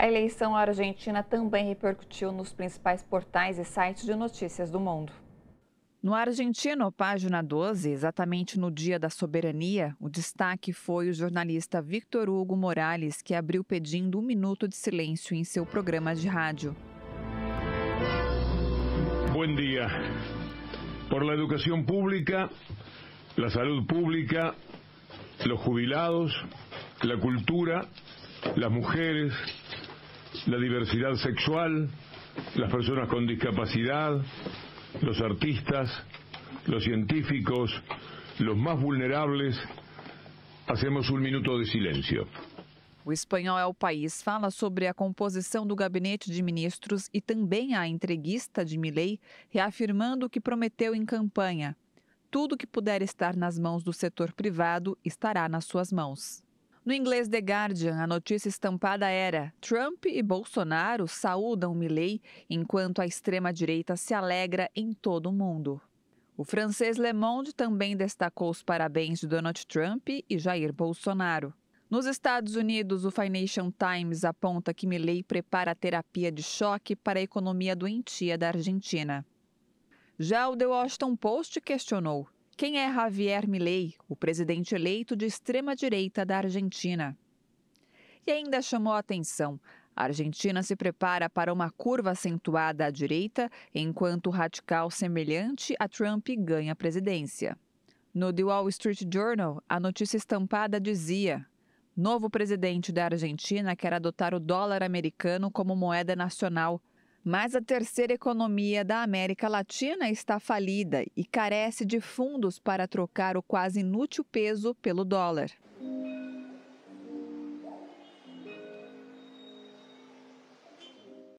A eleição argentina também repercutiu nos principais portais e sites de notícias do mundo. No Argentino, página 12, exatamente no dia da soberania, o destaque foi o jornalista Victor Hugo Morales, que abriu pedindo um minuto de silêncio em seu programa de rádio. Bom dia. Por a educação pública, a saúde pública, os jubilados, a cultura, as mulheres, la diversidad sexual, las personas con discapacidad, los artistas, los científicos, los más vulnerables, hacemos un minuto de silencio. O espanhol é o país fala sobre a composição do gabinete de ministros e também a entrevista de Milei, reafirmando o que prometeu em campanha. Tudo que puder estar nas mãos do setor privado estará nas suas mãos. No inglês The Guardian, a notícia estampada era: Trump e Bolsonaro saúdam Milley enquanto a extrema-direita se alegra em todo o mundo. O francês Le Monde também destacou os parabéns de Donald Trump e Jair Bolsonaro. Nos Estados Unidos, o Financial Times aponta que Milley prepara terapia de choque para a economia doentia da Argentina. Já o The Washington Post questionou: quem é Javier Milei, o presidente eleito de extrema-direita da Argentina? E ainda chamou a atenção. A Argentina se prepara para uma curva acentuada à direita, enquanto o radical semelhante a Trump ganha a presidência. No The Wall Street Journal, a notícia estampada dizia: Novo presidente da Argentina quer adotar o dólar americano como moeda nacional mas a terceira economia da América Latina está falida e carece de fundos para trocar o quase inútil peso pelo dólar.